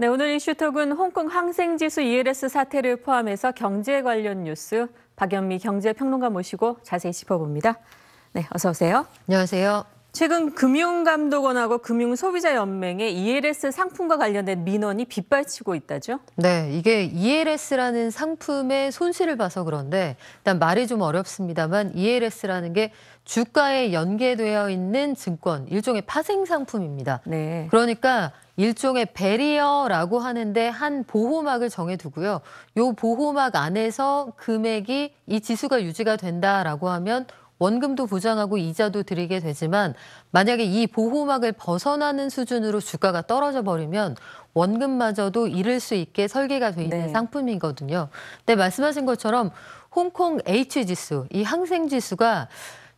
네, 오늘 이슈톡은 홍콩 항생지수 ELS 사태를 포함해서 경제 관련 뉴스 박연미 경제평론가 모시고 자세히 짚어봅니다. 네, 어서 오세요. 안녕하세요. 최근 금융감독원하고 금융소비자연맹의 ELS 상품과 관련된 민원이 빗발치고 있다죠? 네, 이게 ELS라는 상품의 손실을 봐서 그런데 일단 말이 좀 어렵습니다만 ELS라는 게 주가에 연계되어 있는 증권, 일종의 파생상품입니다. 네. 그러니까 일종의 베리어라고 하는데 한 보호막을 정해두고요. 요 보호막 안에서 금액이 이 지수가 유지가 된다라고 하면 원금도 보장하고 이자도 드리게 되지만 만약에 이 보호막을 벗어나는 수준으로 주가가 떨어져 버리면 원금마저도 잃을 수 있게 설계가 돼 있는 네. 상품이거든요. 근데 말씀하신 것처럼 홍콩 H지수, 이 항생지수가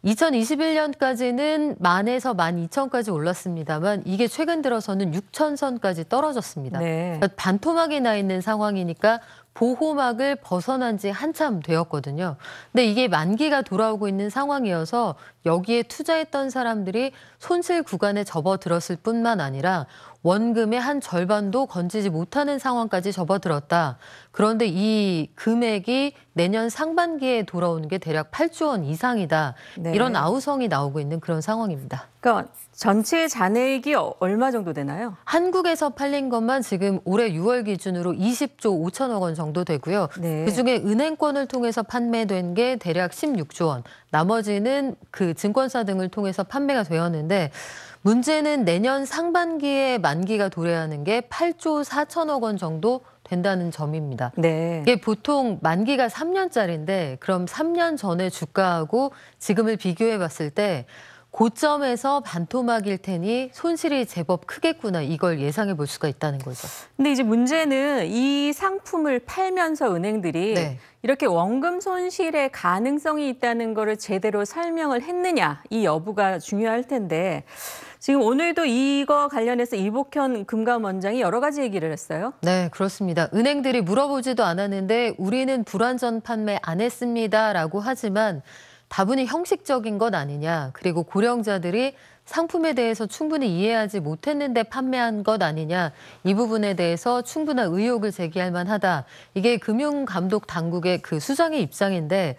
2021년까지는 만에서 만 2천까지 올랐습니다만 이게 최근 들어서는 6천 선까지 떨어졌습니다. 네. 그러니 반토막이 나 있는 상황이니까 보호막을 벗어난 지 한참 되었거든요. 근데 이게 만기가 돌아오고 있는 상황이어서 여기에 투자했던 사람들이 손실 구간에 접어들었을 뿐만 아니라 원금의 한 절반도 건지지 못하는 상황까지 접어들었다. 그런데 이 금액이 내년 상반기에 돌아오는 게 대략 8조 원 이상이다. 네. 이런 아우성이 나오고 있는 그런 상황입니다. 그러니까 전체 잔액이 얼마 정도 되나요? 한국에서 팔린 것만 지금 올해 6월 기준으로 20조 5천억 원 정도 되고요. 네. 그중에 은행권을 통해서 판매된 게 대략 16조 원, 나머지는 그 증권사 등을 통해서 판매가 되었는데 문제는 내년 상반기에 만기가 도래하는 게 8조 4천억 원 정도 된다는 점입니다. 네. 이게 보통 만기가 3년짜리인데 그럼 3년 전에 주가하고 지금을 비교해 봤을 때 고점에서 반토막일 테니 손실이 제법 크겠구나 이걸 예상해 볼 수가 있다는 거죠. 근데 이제 문제는 이 상품을 팔면서 은행들이 네. 이렇게 원금 손실의 가능성이 있다는 거를 제대로 설명을 했느냐 이 여부가 중요할 텐데 지금 오늘도 이거 관련해서 이복현 금감원장이 여러 가지 얘기를 했어요. 네, 그렇습니다. 은행들이 물어보지도 않았는데 우리는 불완전 판매 안 했습니다라고 하지만 다분히 형식적인 것 아니냐. 그리고 고령자들이 상품에 대해서 충분히 이해하지 못했는데 판매한 것 아니냐 이 부분에 대해서 충분한 의혹을 제기할 만하다. 이게 금융감독 당국의 그 수장의 입장인데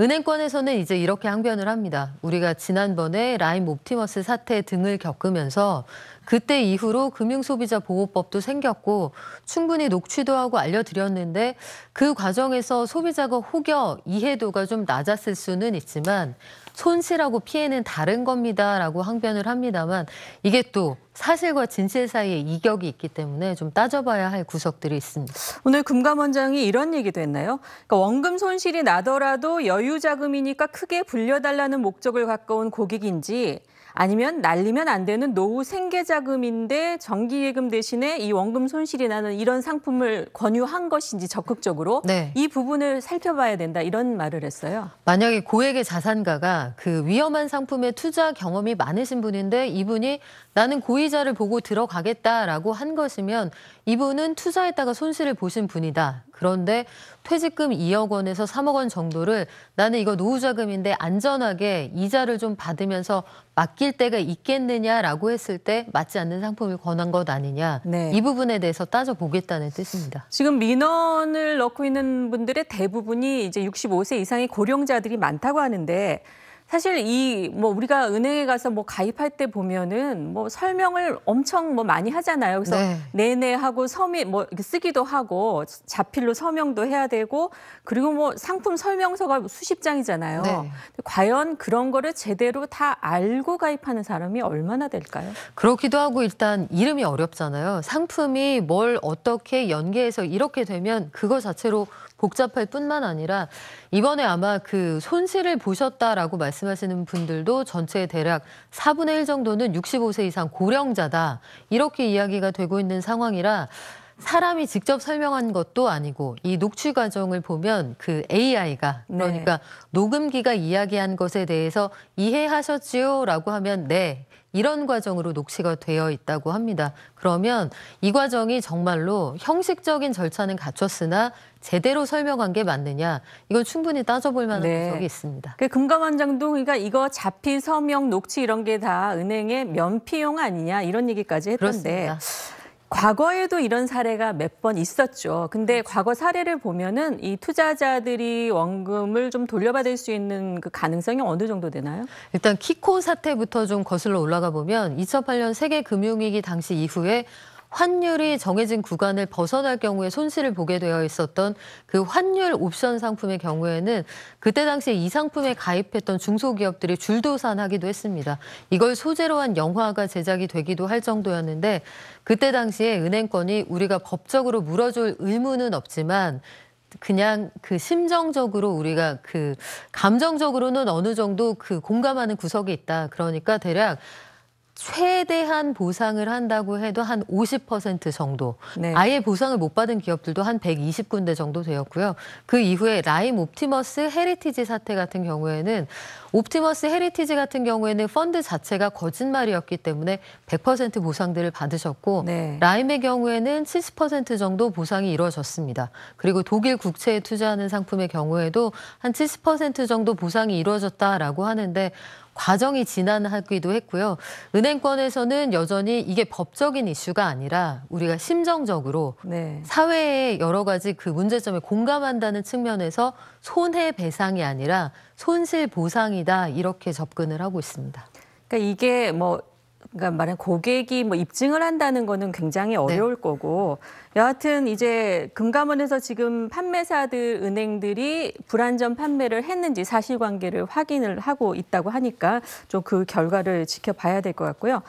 은행권에서는 이제 이렇게 항변을 합니다. 우리가 지난번에 라임 옵티머스 사태 등을 겪으면서 그때 이후로 금융소비자 보호법도 생겼고 충분히 녹취도 하고 알려드렸는데 그 과정에서 소비자가 혹여 이해도가 좀 낮았을 수는 있지만 손실하고 피해는 다른 겁니다라고 항변을 합니다만 이게 또 사실과 진실 사이에 이격이 있기 때문에 좀 따져봐야 할 구석들이 있습니다. 오늘 금감원장이 이런 얘기도 했나요? 그러니까 원금 손실이 나더라도 여유 자금이니까 크게 불려달라는 목적을 갖고 온 고객인지 아니면 날리면 안 되는 노후 생계 자금인데 정기 예금 대신에 이 원금 손실이 나는 이런 상품을 권유한 것인지 적극적으로 네. 이 부분을 살펴봐야 된다 이런 말을 했어요. 만약에 고액의 자산가가 그 위험한 상품에 투자 경험이 많으신 분인데 이분이 나는 고액 고의자를 보고 들어가겠다라고 한 것이면 이분은 투자했다가 손실을 보신 분이다. 그런데 퇴직금 2억 원에서 3억 원 정도를 나는 이거 노후자금인데 안전하게 이자를 좀 받으면서 맡길 때가 있겠느냐라고 했을 때 맞지 않는 상품을 권한 것 아니냐. 네. 이 부분에 대해서 따져보겠다는 뜻입니다. 지금 민원을 넣고 있는 분들의 대부분이 이제 65세 이상의 고령자들이 많다고 하는데 사실 이 뭐 우리가 은행에 가서 뭐 가입할 때 보면은 뭐 설명을 엄청 뭐 많이 하잖아요. 그래서 네. 네네 하고 서민 뭐 쓰기도 하고 자필로 서명도 해야 되고 그리고 뭐 상품 설명서가 수십 장이잖아요. 네. 과연 그런 거를 제대로 다 알고 가입하는 사람이 얼마나 될까요? 그렇기도 하고 일단 이름이 어렵잖아요. 상품이 뭘 어떻게 연계해서 이렇게 되면 그거 자체로 복잡할 뿐만 아니라 이번에 아마 그 손실을 보셨다라고 말씀하시는 분들도 전체 대략 4분의 1 정도는 65세 이상 고령자다. 이렇게 이야기가 되고 있는 상황이라 사람이 직접 설명한 것도 아니고 이 녹취 과정을 보면 그 AI가 네. 그러니까 네. 녹음기가 이야기한 것에 대해서 이해하셨지요라고 하면 네 이런 과정으로 녹취가 되어 있다고 합니다. 그러면 이 과정이 정말로 형식적인 절차는 갖췄으나 제대로 설명한 게 맞느냐 이건 충분히 따져볼 만한 네. 분석이 있습니다. 그 금감원장도 그러니까 이거 자필 서명 녹취 이런 게 다 은행의 면피용 아니냐 이런 얘기까지 했던데 그렇습니다. 과거에도 이런 사례가 몇 번 있었죠. 근데 그렇죠. 과거 사례를 보면은 이 투자자들이 원금을 좀 돌려받을 수 있는 그 가능성이 어느 정도 되나요? 일단 키코 사태부터 좀 거슬러 올라가 보면 2008년 세계 금융위기 당시 이후에 환율이 정해진 구간을 벗어날 경우에 손실을 보게 되어 있었던 그 환율 옵션 상품의 경우에는 그때 당시에 이 상품에 가입했던 중소기업들이 줄도산하기도 했습니다. 이걸 소재로 한 영화가 제작이 되기도 할 정도였는데 그때 당시에 은행권이 우리가 법적으로 물어줄 의무는 없지만 그냥 그 심정적으로 우리가 그 감정적으로는 어느 정도 그 공감하는 구석이 있다. 그러니까 대략 최대한 보상을 한다고 해도 한 50% 정도. 네. 아예 보상을 못 받은 기업들도 한 120군데 정도 되었고요. 그 이후에 라임 옵티머스 헤리티지 사태 같은 경우에는 옵티머스 헤리티지 같은 경우에는 펀드 자체가 거짓말이었기 때문에 100% 보상들을 받으셨고 네. 라임의 경우에는 70% 정도 보상이 이루어졌습니다. 그리고 독일 국채에 투자하는 상품의 경우에도 한 70% 정도 보상이 이루어졌다라고 하는데 과정이 지난하기도 했고요. 은행권에서는 여전히 이게 법적인 이슈가 아니라 우리가 심정적으로 네. 사회의 여러 가지 그 문제점에 공감한다는 측면에서 손해배상이 아니라 손실보상이다 이렇게 접근을 하고 있습니다. 그러니까 이게 뭐 그러니까 만약 고객이 뭐 입증을 한다는 거는 굉장히 어려울 네. 거고 여하튼 이제 금감원에서 지금 판매사들 은행들이 불안전 판매를 했는지 사실관계를 확인을 하고 있다고 하니까 좀 그 결과를 지켜봐야 될 것 같고요.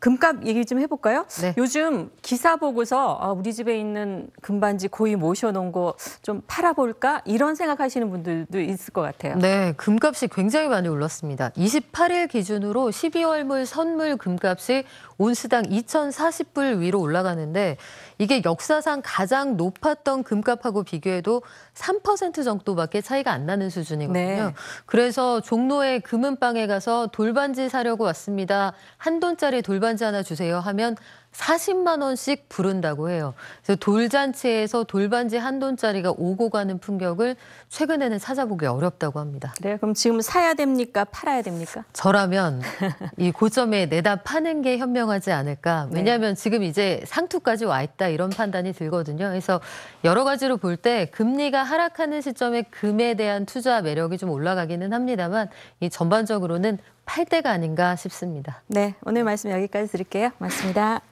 금값 얘기 좀 해볼까요? 네. 요즘 기사 보고서 아, 우리 집에 있는 금반지 고이 모셔놓은 거 좀 팔아볼까 이런 생각하시는 분들도 있을 것 같아요. 네, 금값이 굉장히 많이 올랐습니다. 28일 기준으로 12월물 선물 금값이 온스당 2,040불 위로 올라가는데 이게 역사상 가장 높았던 금값하고 비교해도 3% 정도밖에 차이가 안 나는 수준이거든요. 네. 그래서 종로에 금은방에 가서 돌반지 사려고 왔습니다. 한 돈짜리 돌반지 관자 하나 주세요 하면 40만 원씩 부른다고 해요. 그래서 돌잔치에서 돌반지 한 돈짜리가 오고 가는 풍격을 최근에는 찾아보기 어렵다고 합니다. 네, 그럼 지금 사야 됩니까? 팔아야 됩니까? 저라면 이 고점에 내다 파는 게 현명하지 않을까. 네. 왜냐하면 네. 지금 이제 상투까지 와 있다 이런 판단이 들거든요. 그래서 여러 가지로 볼 때 금리가 하락하는 시점에 금에 대한 투자 매력이 좀 올라가기는 합니다만 이 전반적으로는 팔 때가 아닌가 싶습니다. 네, 오늘 말씀 여기까지 드릴게요. 맞습니다.